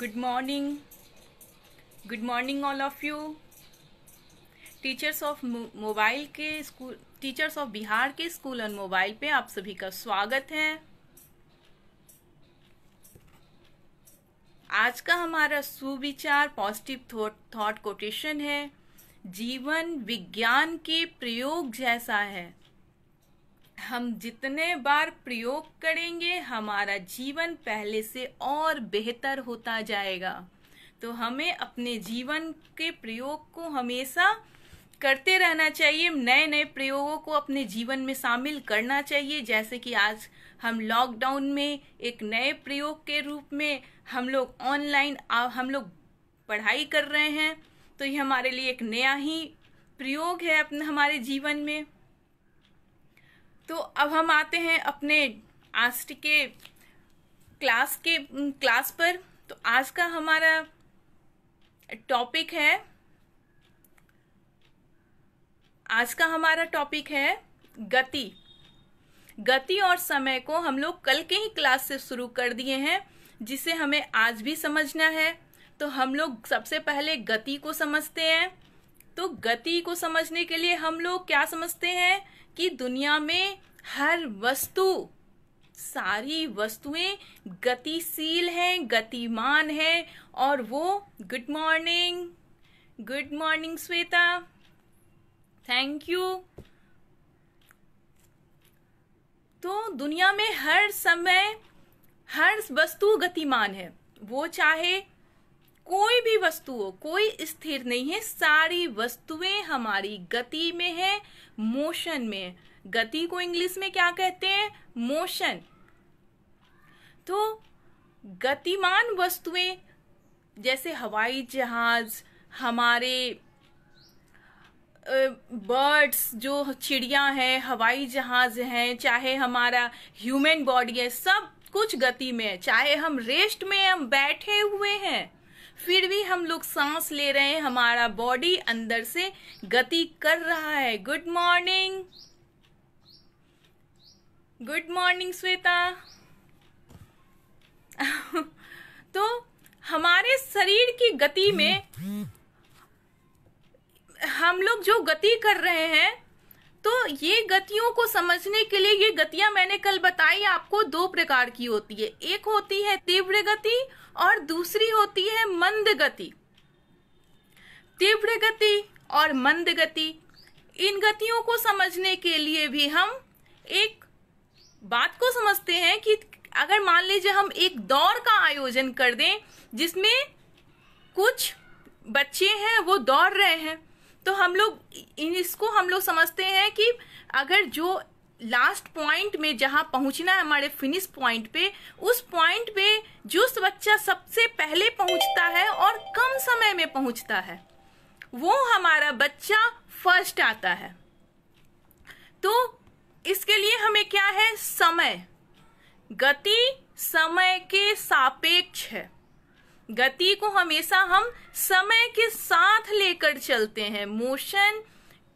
good morning good morning all of you teachers of mobile के school teachers of Bihar के school on mobile पे आप सभी का स्वागत है आज का हमारा सुविचार पॉजिटिव थॉट कोटेशन है जीवन विज्ञान के प्रयोग जैसा है हम जितने बार प्रयोग करेंगे हमारा जीवन पहले से और बेहतर होता जाएगा तो हमें अपने जीवन के प्रयोग को हमेशा करते रहना चाहिए नए नए प्रयोगों को अपने जीवन में शामिल करना चाहिए जैसे कि आज हम लॉकडाउन में एक नए प्रयोग के रूप में हम लोग ऑनलाइन हम लोग पढ़ाई कर रहे हैं तो ये हमारे लिए एक नया ही प्रयोग है अपने हमारे जीवन में तो अब हम आते हैं अपने आज के क्लास के क्लास पर तो आज का हमारा टॉपिक है आज का हमारा टॉपिक है गति गति और समय को हम लोग कल के ही क्लास से शुरू कर दिए हैं जिसे हमें आज भी समझना है तो हम लोग सबसे पहले गति को समझते हैं तो गति को समझने के लिए हम लोग क्या समझते हैं कि दुनिया में हर वस्तु सारी वस्तुएं गतिशील हैं गतिमान हैं और वो good morning good morning Shweta thank you तो दुनिया में हर समय हर वस्तु गतिमान है वो चाहे कोई भी वस्तु हो कोई स्थिर नहीं है सारी वस्तुएं हमारी गति में है मोशन में गति को इंग्लिश में क्या कहते हैं मोशन तो गतिमान वस्तुएं जैसे हवाई जहाज हमारे बर्ड्स जो चिड़िया हैं हवाई जहाज हैं चाहे हमारा ह्यूमन बॉडी है सब कुछ गति में है चाहे हम रेस्ट में हम बैठे हुए हैं फिर भी हम लोग सांस ले रहे हैं हमारा बॉडी अंदर से गति कर रहा है good morning good morning Shweta तो हमारे शरीर की गति में हम लोग जो गति कर रहे हैं तो ये गतियों को समझने के लिए ये गतियां मैंने कल बताई आपको दो प्रकार की होती है एक होती है तीव्र गति और दूसरी होती है मंद गति तीव्र गति और मंद गति इन गतियों को समझने के लिए भी हम एक बात को समझते हैं कि अगर मान लीजिए हम एक दौड़ का आयोजन कर दें जिसमें कुछ बच्चे हैं वो दौड़ रहे हैं तो हम लोग इसको हम लोग समझते हैं कि अगर जो लास्ट पॉइंट में जहां पहुंचना है हमारे फिनिश पॉइंट पे उस पॉइंट पे जो बच्चा सबसे पहले पहुंचता है और कम समय में पहुंचता है वो हमारा बच्चा फर्स्ट आता है तो इसके लिए हमें क्या है समय गति समय के सापेक्ष है गति को हमेशा हम समय के साथ लेकर चलते हैं मोशन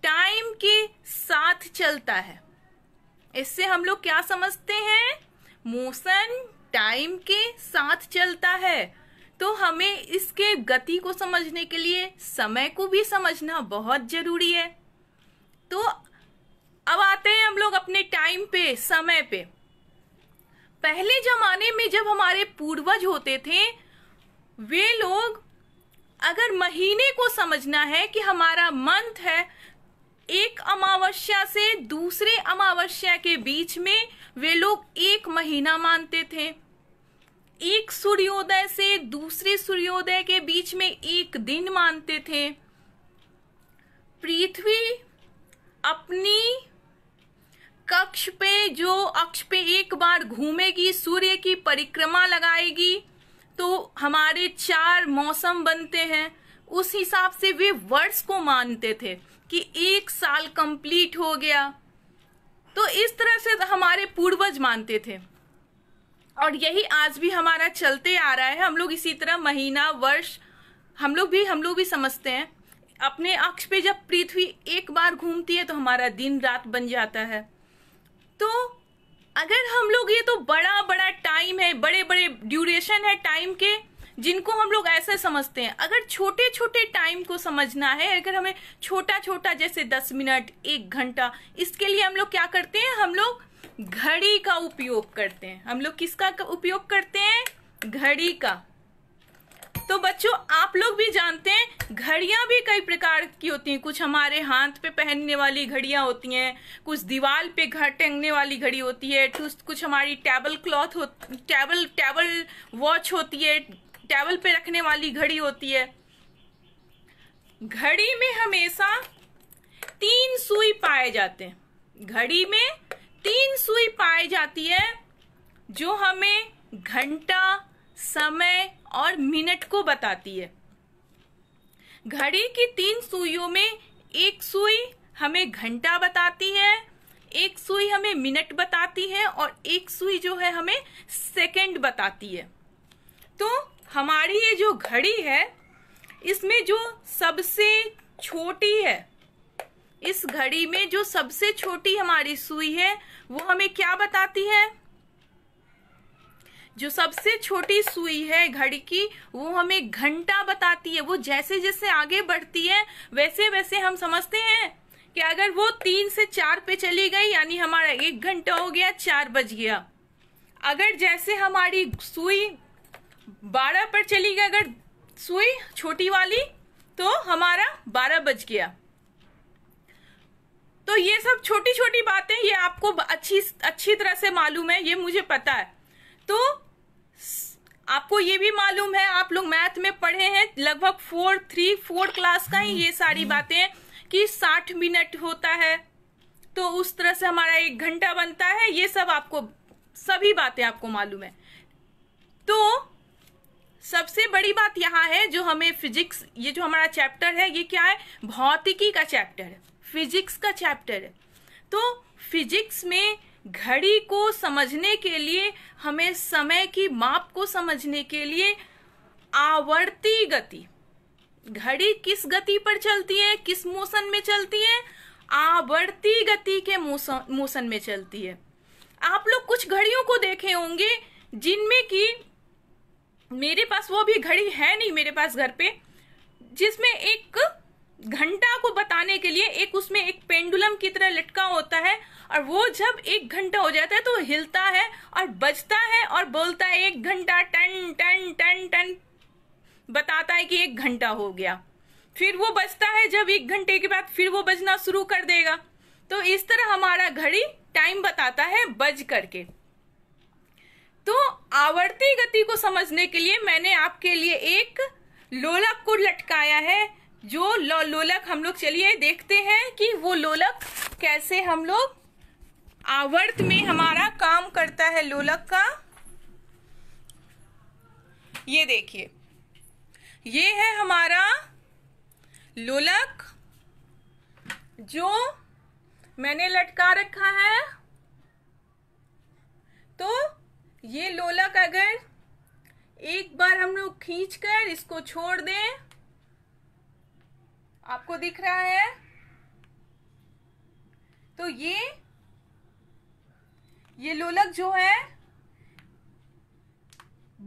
टाइम के साथ चलता है इससे हम लोग क्या समझते हैं मोशन टाइम के साथ चलता है तो हमें इसके गति को समझने के लिए समय को भी समझना बहुत जरूरी है तो अब आते हैं हम लोग अपने टाइम पे समय पे पहले जमाने में जब हमारे पूर्वज होते थे वे लोग अगर महीने को समझना है कि हमारा मंथ है एक अमावस्या से दूसरे अमावस्या के बीच में वे लोग एक महीना मानते थे एक सूर्योदय से दूसरे सूर्योदय के बीच में एक दिन मानते थे पृथ्वी अपनी कक्ष पे जो अक्ष पे एक बार घूमेगी सूर्य की परिक्रमा लगाएगी तो हमारे चार मौसम बनते हैं उस हिसाब से वे वर्ष को मानते थे कि एक साल कंप्लीट हो गया तो इस तरह से हमारे पूर्वज मानते थे और यही आज भी हमारा चलते आ रहा है हम लोग इसी तरह महीना वर्ष हम लोग भी हम लोग भी समझते हैं अपने अक्ष पे जब पृथ्वी एक बार घूमती है तो हमारा दिन रात बन जाता है तो अगर हम लोग ये तो बड़ा बड़ा टाइम है बड़े बड़े ड्यूरेशन है टाइम के जिनको हम लोग ऐसा समझते हैं अगर छोटे छोटे टाइम को समझना है अगर हमें छोटा छोटा जैसे दस मिनट एक घंटा इसके लिए हम लोग क्या करते हैं हम लोग घड़ी का उपयोग करते हैं हम लोग किसका उपयोग करते हैं घड़ी का तो बच्चों आप लोग भी जानते हैं घड़ियां भी कई प्रकार की होती हैं कुछ हमारे हाथ पे पहनने वाली घड़ियां होती हैं कुछ दीवार पे घर टेंगने वाली घड़ी होती है कुछ हमारी टेबल क्लॉथ हो टेबल टेबल वॉच होती है टेबल पे रखने वाली घड़ी होती है घड़ी में हमेशा तीन सुई पाए जाते हैं घड़ी में तीन सुई पाए जाती है जो हमें घंटा समय और मिनट को बताती है घड़ी की तीन सुइयों में एक सुई हमें घंटा बताती है एक सुई हमें मिनट बताती है और एक सुई जो है हमें सेकंड बताती है तो हमारी ये जो घड़ी है इसमें जो सबसे छोटी है इस घड़ी में जो सबसे छोटी हमारी सुई है वो हमें क्या बताती है जो सबसे छोटी सुई है घड़ी की वो हमें घंटा बताती है वो जैसे जैसे आगे बढ़ती है वैसे वैसे हम समझते हैं कि अगर वो तीन से चार पे चली गई यानी हमारा एक घंटा हो गया चार बज गया अगर जैसे हमारी सुई बारह पर चली गई अगर सुई छोटी वाली तो हमारा बारह बज गया तो ये सब छोटी छोटी बातें ये आपको अच्छी अच्छी तरह से मालूम है ये मुझे पता है तो आपको ये भी मालूम है आप लोग मैथ में पढ़े हैं लगभग फोर थ्री फोर क्लास का ही ये सारी बातें कि साठ मिनट होता है तो उस तरह से हमारा एक घंटा बनता है ये सब आपको सभी बातें आपको मालूम है तो सबसे बड़ी बात यहाँ है जो हमें फिजिक्स ये जो हमारा चैप्टर है ये क्या है भौतिकी का चैप्टर है फिजिक्स का चैप्टर है तो फिजिक्स में घड़ी को समझने के लिए हमें समय की माप को समझने के लिए आवर्ती गति घड़ी किस गति पर चलती है किस मोशन में चलती है आवर्ती गति के मोशन मोशन में चलती है आप लोग कुछ घड़ियों को देखे होंगे जिनमें की मेरे पास वो भी घड़ी है नहीं मेरे पास घर पे जिसमें एक घंटा को बताने के लिए एक उसमें एक पेंडुलम की तरह लटका होता है और वो जब एक घंटा हो जाता है तो हिलता है और बजता है और बोलता है एक घंटा टन टन टन टन बताता है कि एक घंटा हो गया फिर वो बजता है जब एक घंटे के बाद फिर वो बजना शुरू कर देगा तो इस तरह हमारा घड़ी टाइम बताता है बज करके तो आवर्ती गति को समझने के लिए मैंने आपके लिए एक लोलक को लटकाया है जो लो, लोलक हम लोग चलिए देखते हैं कि वो लोलक कैसे हम लोग आवर्त में हमारा काम करता है लोलक का ये देखिए ये है हमारा लोलक जो मैंने लटका रखा है तो ये लोलक अगर एक बार हम लोग खींच कर इसको छोड़ दें आपको दिख रहा है तो ये ये लोलक जो है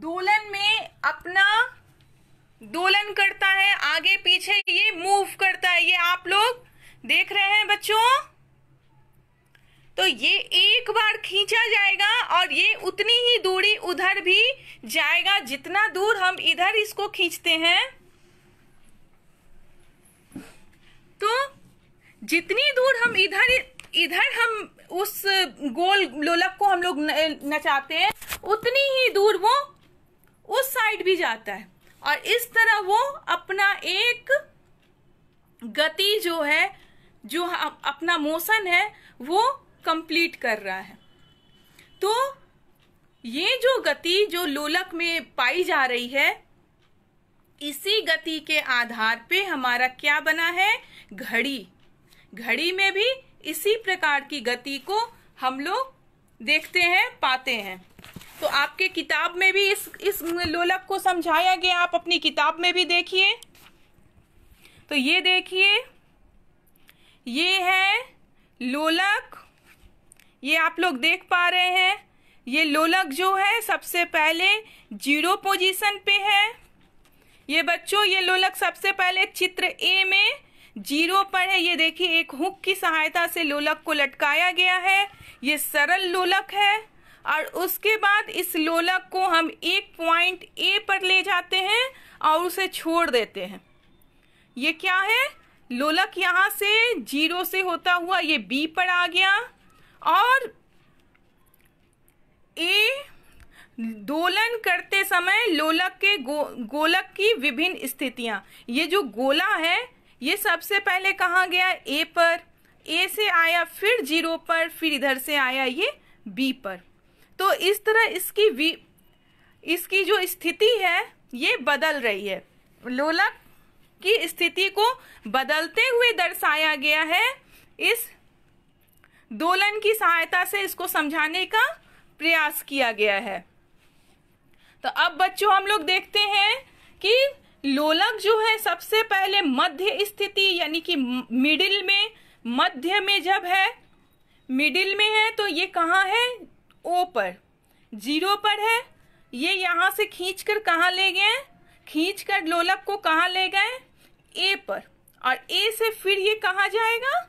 दोलन में अपना दोलन करता है आगे पीछे ये मूव करता है ये आप लोग देख रहे हैं बच्चों तो ये एक बार खींचा जाएगा और ये उतनी ही दूरी उधर भी जाएगा जितना दूर हम इधर इसको खींचते हैं तो जितनी दूर हम इधर इधर हम उस गोल लोलक को हम लोग नचाते हैं उतनी ही दूर वो उस साइड भी जाता है और इस तरह वो अपना एक गति जो है जो अपना मोशन है वो कंप्लीट कर रहा है तो ये जो गति जो लोलक में पाई जा रही है इसी गति के आधार पे हमारा क्या बना है घड़ी घड़ी में भी इसी प्रकार की गति को हम लोग देखते हैं पाते हैं तो आपके किताब में भी इस इस लोलक को समझाया गया आप अपनी किताब में भी देखिए तो ये देखिए ये है लोलक ये आप लोग देख पा रहे हैं ये लोलक जो है सबसे पहले जीरो पोजीशन पे है ये बच्चों ये लोलक सबसे पहले चित्र ए में जीरो पर है ये देखिए एक हुक की सहायता से लोलक को लटकाया गया है ये सरल लोलक है और उसके बाद इस लोलक को हम एक पॉइंट ए पर ले जाते हैं और उसे छोड़ देते हैं ये क्या है लोलक यहाँ से जीरो से होता हुआ ये बी पर आ गया और ए दोलन करते समय लोलक के गो, गोलक की विभिन्न स्थितियां ये जो गोला है ये सबसे पहले कहा गया ए पर ए से आया फिर जीरो पर फिर इधर से आया ये बी पर तो इस तरह इसकी वी इसकी जो स्थिति है ये बदल रही है लोलक की स्थिति को बदलते हुए दर्शाया गया है इस दोलन की सहायता से इसको समझाने का प्रयास किया गया है तो अब बच्चों हम लोग देखते हैं कि लोलक जो है सबसे पहले मध्य स्थिति यानी कि मिडिल में मध्य में जब है मिडिल में है तो ये कहाँ है ओ पर जीरो पर है ये यहाँ से खींच कर कहाँ ले गए खींच कर लोलक को कहाँ ले गए ए पर और ए से फिर ये कहाँ जाएगा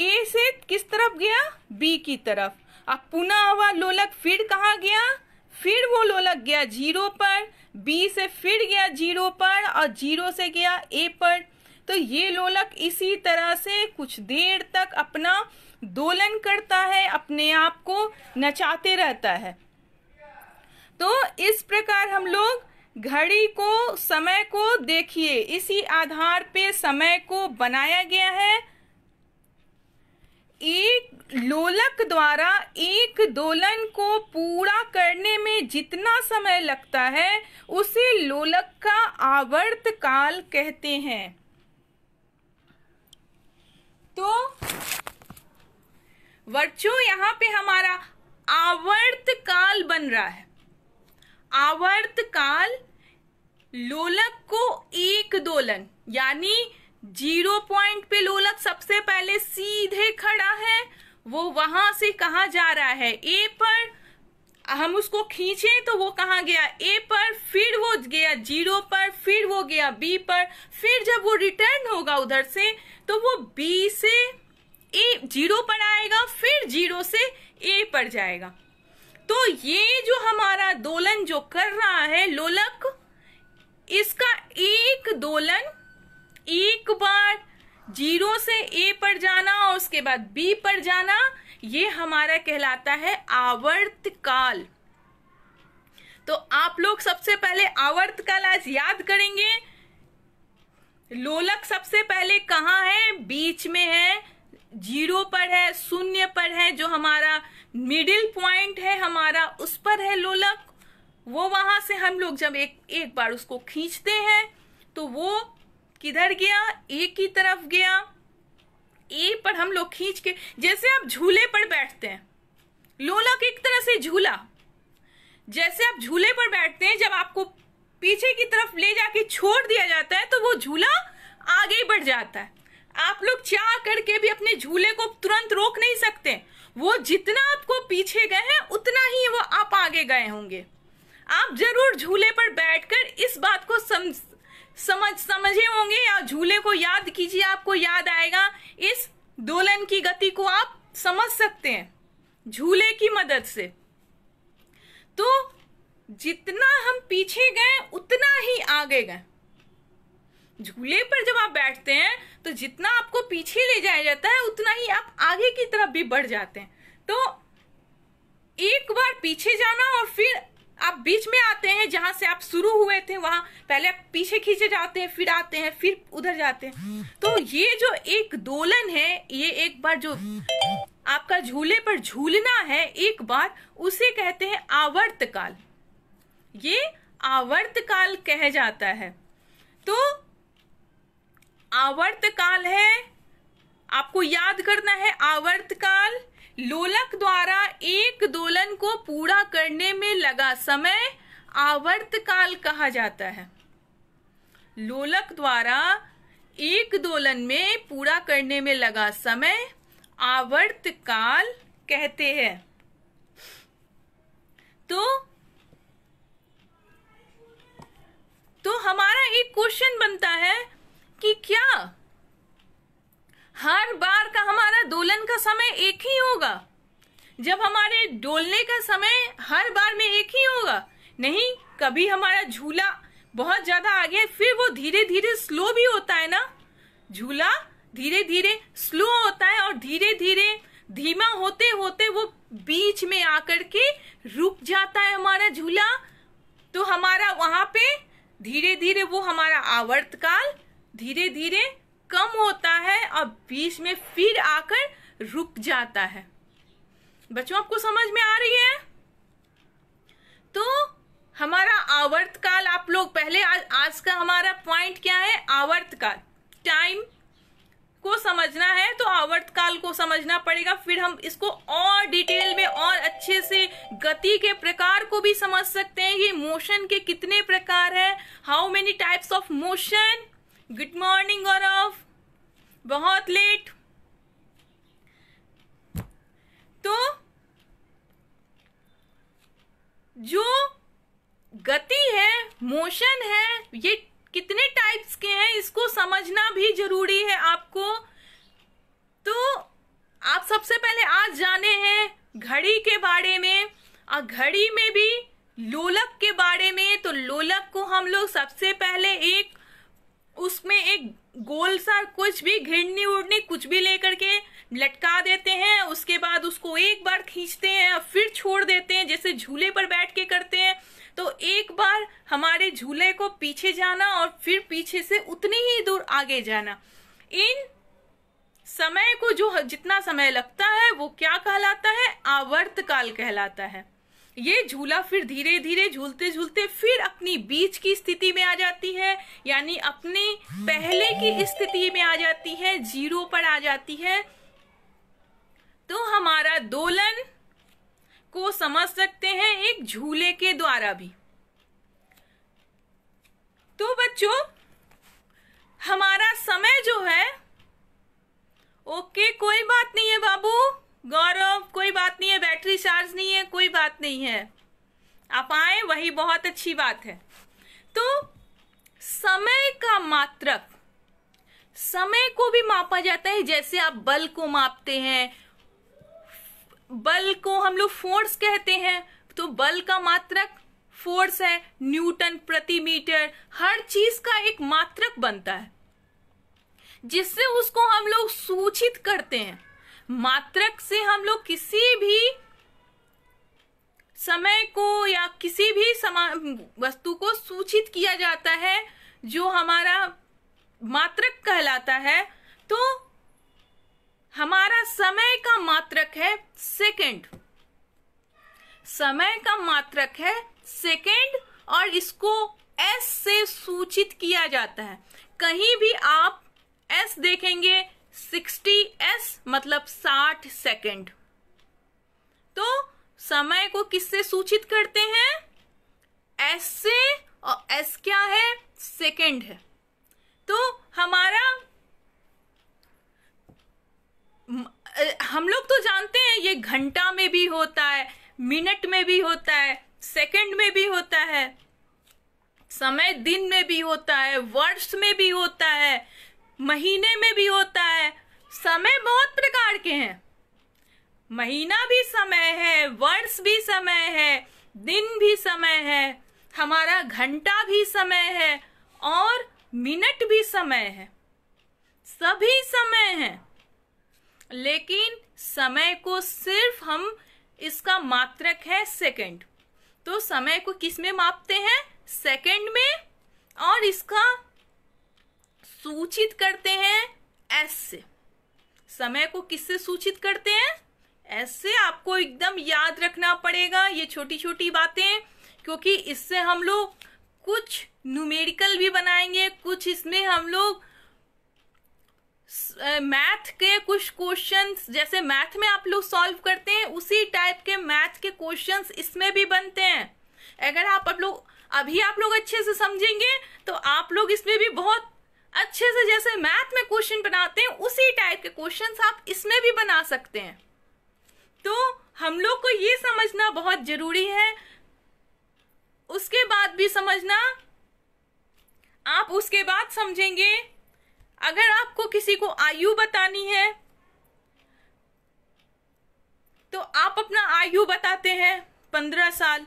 ए से किस तरफ गया बी की तरफ अब पुनः हुआ लोलक फिर कहा गया फिर वो लोलक गया जीरो पर बी से फिर गया जीरो पर और जीरो से गया ए पर तो ये लोलक इसी तरह से कुछ देर तक अपना दोलन करता है अपने आप को नचाते रहता है तो इस प्रकार हम लोग घड़ी को समय को देखिए इसी आधार पे समय को बनाया गया है एक लोलक द्वारा एक दोलन को पूरा करने में जितना समय लगता है उसे लोलक का आवर्त काल कहते हैं तो वर्चो यहां पे हमारा आवर्त काल बन रहा है आवर्त काल लोलक को एक दोलन यानी जीरो पॉइंट पे लोलक सबसे पहले सीधे खड़ा है वो वहां से कहा जा रहा है ए पर हम उसको खींचे तो वो कहा गया ए पर फिर वो गया जीरो पर फिर वो गया बी पर फिर जब वो रिटर्न होगा उधर से तो वो बी से ए जीरो पर आएगा फिर जीरो से ए पर जाएगा तो ये जो हमारा दोलन जो कर रहा है लोलक इसका एक दोलन एक बार जीरो से ए पर जाना और उसके बाद बी पर जाना ये हमारा कहलाता है आवर्त काल तो आप लोग सबसे पहले आवर्त काल आज याद करेंगे लोलक सबसे पहले कहाँ है बीच में है जीरो पर है शून्य पर है जो हमारा मिडिल पॉइंट है हमारा उस पर है लोलक वो वहां से हम लोग जब एक एक बार उसको खींचते हैं तो वो किधर गया ए की तरफ गया ए पर हम लोग खींच के जैसे आप झूले पर बैठते हैं लोलक एक तरह से झूला जैसे आप झूले पर बैठते हैं जब आपको पीछे की तरफ ले जाके छोड़ दिया जाता है तो वो झूला आगे बढ़ जाता है आप लोग चाह करके भी अपने झूले को तुरंत रोक नहीं सकते वो जितना आपको पीछे गए हैं उतना ही वो आप आगे गए होंगे आप जरूर झूले पर बैठकर इस बात को समझ समझ समझे होंगे या झूले को याद कीजिए आपको याद आएगा इस दोलन की गति को आप समझ सकते हैं झूले की मदद से तो जितना हम पीछे गए उतना ही आगे गए झूले पर जब आप बैठते हैं तो जितना आपको पीछे ले जाया जाता है उतना ही आप आगे की तरफ भी बढ़ जाते हैं तो एक बार पीछे जाना और फिर आप बीच में आते हैं जहां से आप शुरू हुए थे वहां पहले आप पीछे खींचे जाते हैं फिर आते हैं फिर उधर जाते हैं तो ये जो एक दोलन है ये एक बार जो आपका झूले पर झूलना है एक बार उसे कहते हैं आवर्त काल ये आवर्त काल कह जाता है तो आवर्त काल है आपको याद करना है आवर्त काल लोलक द्वारा एक दोलन को पूरा करने में लगा समय आवर्त काल कहा जाता है लोलक द्वारा एक दोलन में पूरा करने में लगा समय आवर्त काल कहते हैं तो तो हमारा एक क्वेश्चन बनता है कि क्या हर बार का हमारा दोलन का समय एक ही होगा जब हमारे डोलने का समय हर बार में एक ही होगा नहीं कभी हमारा झूला बहुत ज्यादा आगे फिर वो धीरे धीरे स्लो भी होता है ना झूला धीरे धीरे स्लो होता है और धीरे धीरे धीमा होते होते वो बीच में आकर के रुक जाता है हमारा झूला तो हमारा वहां पे धीरे धीरे वो हमारा आवर्तकाल धीरे धीरे कम होता है और बीच में फिर आकर रुक जाता है बच्चों आपको समझ में आ रही है तो हमारा आवर्त काल आप लोग पहले आज आज का हमारा पॉइंट क्या है आवर्त काल टाइम को समझना है तो आवर्त काल को समझना पड़ेगा फिर हम इसको और डिटेल में और अच्छे से गति के प्रकार को भी समझ सकते हैं कि मोशन के कितने प्रकार है how many types of motion good morning Gaurav बहुत लेट तो जो गति है मोशन है ये कितने टाइप्स के हैं इसको समझना भी जरूरी है आपको तो आप सबसे पहले आज जाने हैं घड़ी के बारे में और घड़ी में भी लोलक के बारे में तो लोलक को हम लोग सबसे पहले एक उसमें एक गोल सा कुछ भी घिरनी उड़नी कुछ भी लेकर के लटका देते हैं उसके बाद उसको एक बार खींचते हैं और फिर छोड़ देते हैं जैसे झूले पर बैठ के करते हैं तो एक बार हमारे झूले को पीछे जाना और फिर पीछे से उतनी ही दूर आगे जाना इन समय को जो जितना समय लगता है वो क्या कहलाता है आवर्त काल कहलाता है ये झूला फिर धीरे धीरे झूलते झूलते फिर अपनी बीच की स्थिति में आ जाती है यानी अपने पहले की स्थिति में आ जाती है जीरो पर आ जाती है तो हमारा दोलन को समझ सकते हैं एक झूले के द्वारा भी तो बच्चों हमारा समय जो है ओके कोई बात नहीं है बाबू गौरव कोई बात नहीं चार्ज नहीं है कोई बात नहीं है आप आए वही बहुत अच्छी बात है तो समय का मात्रक समय को भी मापा जाता है जैसे आप बल को मापते हैं बल को हम लोग फोर्स कहते हैं तो बल का मात्रक फोर्स है न्यूटन प्रति मीटर हर चीज का एक मात्रक बनता है जिससे उसको हम लोग सूचित करते हैं मात्रक से हम लोग किसी भी समय को या किसी भी समा वस्तु को सूचित किया जाता है जो हमारा मात्रक कहलाता है तो हमारा समय का मात्रक है सेकंड समय का मात्रक है सेकंड और इसको एस से सूचित किया जाता है कहीं भी आप एस देखेंगे सिक्सटी एस मतलब साठ सेकंड तो समय को किससे सूचित करते हैं एस से और एस क्या है सेकंड है तो हमारा हम लोग तो जानते हैं ये घंटा में भी होता है मिनट में भी होता है सेकंड में भी होता है समय दिन में भी होता है वर्ष में भी होता है महीने में भी होता है समय बहुत प्रकार के हैं महीना भी समय है वर्ष भी समय है दिन भी समय है हमारा घंटा भी समय है और मिनट भी समय है सभी समय है लेकिन समय को सिर्फ हम इसका मात्रक है सेकंड तो समय को किस में मापते हैं सेकंड में और इसका सूचित करते हैं एस से समय को किससे सूचित करते हैं ऐसे आपको एकदम याद रखना पड़ेगा ये छोटी छोटी बातें क्योंकि इससे हम लोग कुछ न्यूमेरिकल भी बनाएंगे कुछ इसमें हम लोग मैथ के कुछ क्वेश्चंस जैसे मैथ में आप लोग सॉल्व करते हैं उसी टाइप के मैथ के क्वेश्चंस इसमें भी बनते हैं अगर आप आप लोग अभी आप लोग अच्छे से समझेंगे तो आप लोग इसमें भी बहुत अच्छे से जैसे मैथ में क्वेश्चन बनाते हैं उसी टाइप के क्वेश्चंस आप इसमें भी बना सकते हैं तो हम लोग को ये समझना बहुत जरूरी है उसके बाद भी समझना आप उसके बाद समझेंगे अगर आपको किसी को आयु बतानी है तो आप अपना आयु बताते हैं पंद्रह साल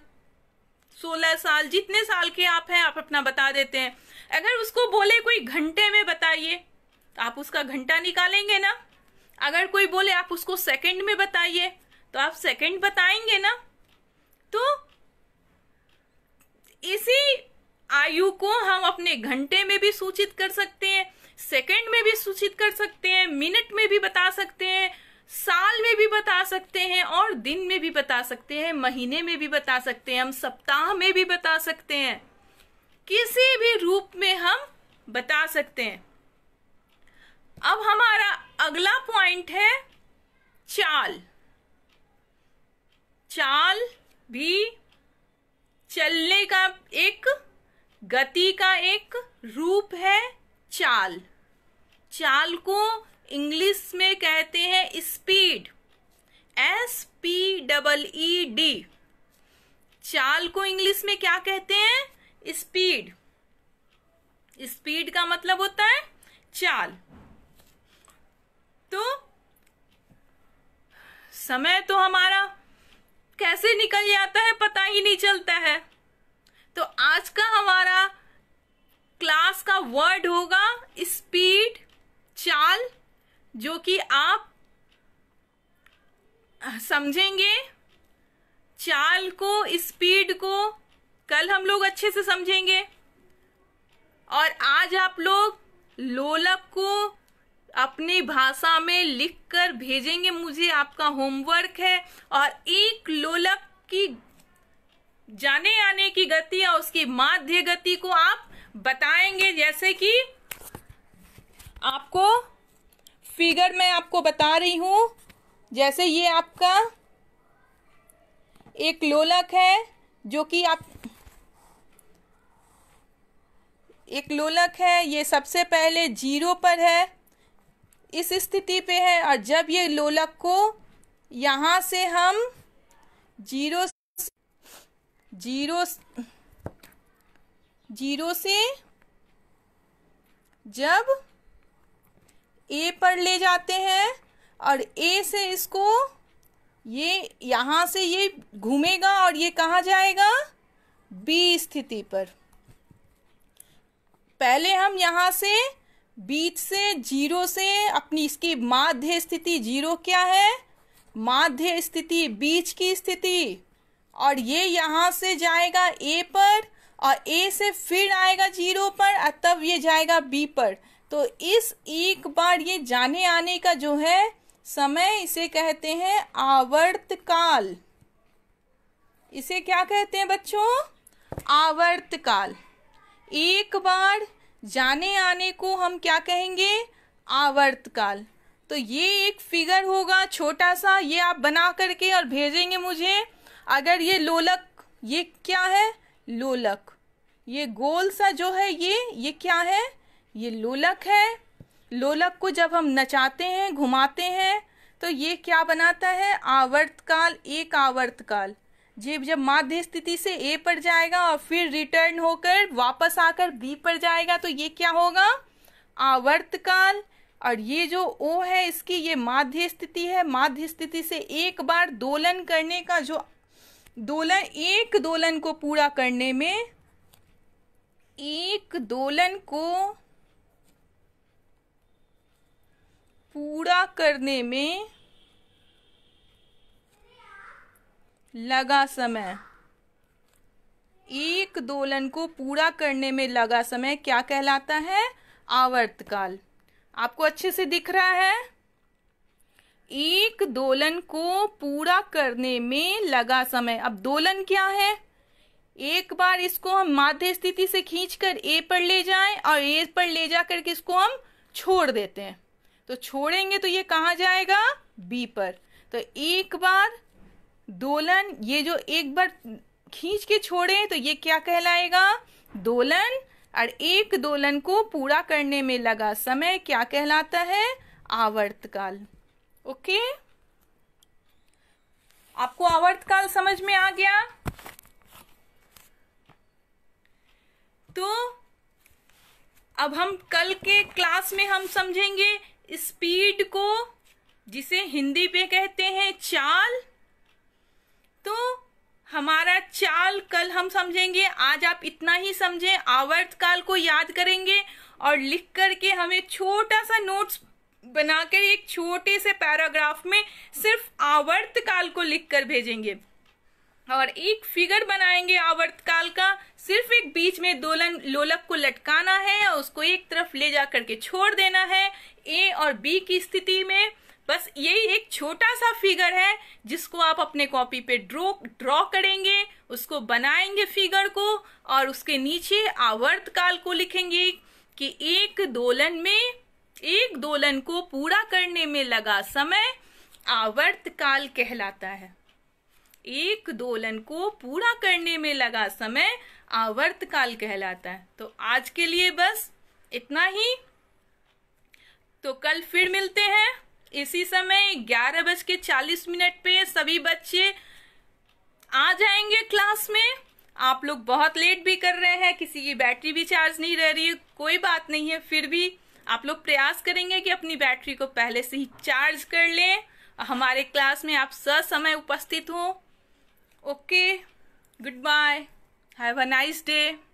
सोलह साल जितने साल के आप हैं आप अपना बता देते हैं अगर उसको बोले कोई घंटे में बताइए तो आप उसका घंटा निकालेंगे ना अगर कोई बोले आप उसको सेकंड में बताइए तो आप सेकंड बताएंगे ना तो इसी आयु को हम अपने घंटे में भी सूचित कर सकते हैं सेकंड में भी सूचित कर सकते हैं मिनट में भी बता सकते हैं साल में भी बता सकते हैं और दिन में भी बता सकते हैं महीने में भी बता सकते हैं हम सप्ताह में भी बता सकते हैं किसी भी रूप में हम बता सकते हैं अब हमारा अगला पॉइंट है चाल चाल भी चलने का एक गति का एक रूप है चाल चाल को इंग्लिश में कहते हैं speed S P double E D चाल को इंग्लिश में क्या कहते हैं स्पीड स्पीड का मतलब होता है चाल तो समय तो हमारा कैसे निकल जाता है पता ही नहीं चलता है तो आज का हमारा क्लास का वर्ड होगा स्पीड चाल जो कि आप समझेंगे चाल को स्पीड को कल हम लोग अच्छे से समझेंगे और आज आप लोग लोलक को अपनी भाषा में लिखकर भेजेंगे मुझे आपका होमवर्क है और एक लोलक की जाने आने की गति या उसकी माध्य गति को आप बताएंगे जैसे कि आपको फिगर मैं आपको बता रही हूं जैसे ये आपका एक लोलक है जो कि आप एक लोलक है ये सबसे पहले जीरो पर है इस स्थिति पे है और जब ये लोलक को यहाँ से हम जीरो जीरो जीरो से जब ए पर ले जाते हैं और ए से इसको ये यहाँ से ये घूमेगा और ये कहाँ जाएगा बी स्थिति पर पहले हम यहाँ से बीच से जीरो से अपनी इसकी माध्य स्थिति जीरो क्या है माध्य स्थिति बीच की स्थिति और ये यहां से जाएगा ए पर और ए से फिर आएगा जीरो पर और तब ये जाएगा बी पर तो इस एक बार ये जाने आने का जो है समय इसे कहते हैं आवर्त काल इसे क्या कहते हैं बच्चों आवर्त काल एक बार जाने आने को हम क्या कहेंगे आवर्त काल तो ये एक फिगर होगा छोटा सा ये आप बना करके और भेजेंगे मुझे अगर ये लोलक ये क्या है लोलक ये गोल सा जो है ये ये क्या है ये लोलक है लोलक को जब हम नचाते हैं घुमाते हैं तो ये क्या बनाता है आवर्तकाल एक आवर्तकाल ये जब माध्य स्थिति से ए पर जाएगा और फिर रिटर्न होकर वापस आकर बी पर जाएगा तो ये क्या होगा आवर्त काल और ये जो ओ है इसकी ये माध्य स्थिति है माध्य स्थिति से एक बार दोलन करने का जो दोलन एक दोलन को पूरा करने में एक दोलन को पूरा करने में लगा समय एक दोलन को पूरा करने में लगा समय क्या कहलाता है आवर्तकाल आपको अच्छे से दिख रहा है एक दोलन को पूरा करने में लगा समय अब दोलन क्या है एक बार इसको हम माध्य स्थिति से खींचकर ए पर ले जाएं और ए पर ले जाकर के इसको हम छोड़ देते हैं तो छोड़ेंगे तो ये कहा जाएगा बी पर तो एक बार दोलन ये जो एक बार खींच के छोड़े तो ये क्या कहलाएगा दोलन और एक दोलन को पूरा करने में लगा समय क्या कहलाता है आवर्तकाल ओके आपको आवर्तकाल समझ में आ गया तो अब हम कल के क्लास में हम समझेंगे स्पीड को जिसे हिंदी में कहते हैं चाल तो हमारा चाल कल हम समझेंगे आज आप इतना ही समझें आवर्त काल को याद करेंगे और लिख करके हमें छोटा सा नोट्स बनाकर एक छोटे से पैराग्राफ में सिर्फ आवर्त काल को लिख कर भेजेंगे और एक फिगर बनाएंगे आवर्त काल का सिर्फ एक बीच में दोलन लोलक को लटकाना है और उसको एक तरफ ले जा करके छोड़ देना है ए और बी की स्थिति में बस यही एक छोटा सा फिगर है जिसको आप अपने कॉपी पे ड्रॉ ड्रॉ करेंगे उसको बनाएंगे फिगर को और उसके नीचे आवर्त काल को लिखेंगे कि एक दोलन में एक दोलन को पूरा करने में लगा समय आवर्त काल कहलाता है एक दोलन को पूरा करने में लगा समय आवर्त काल कहलाता है तो आज के लिए बस इतना ही तो कल फिर मिलते हैं इसी समय ग्यारह बज के चालीस मिनट पे सभी बच्चे आ जाएंगे क्लास में आप लोग बहुत लेट भी कर रहे हैं किसी की बैटरी भी चार्ज नहीं रह रही है कोई बात नहीं है फिर भी आप लोग प्रयास करेंगे कि अपनी बैटरी को पहले से ही चार्ज कर लें हमारे क्लास में आप ससमय उपस्थित हों okay good bye have a nice day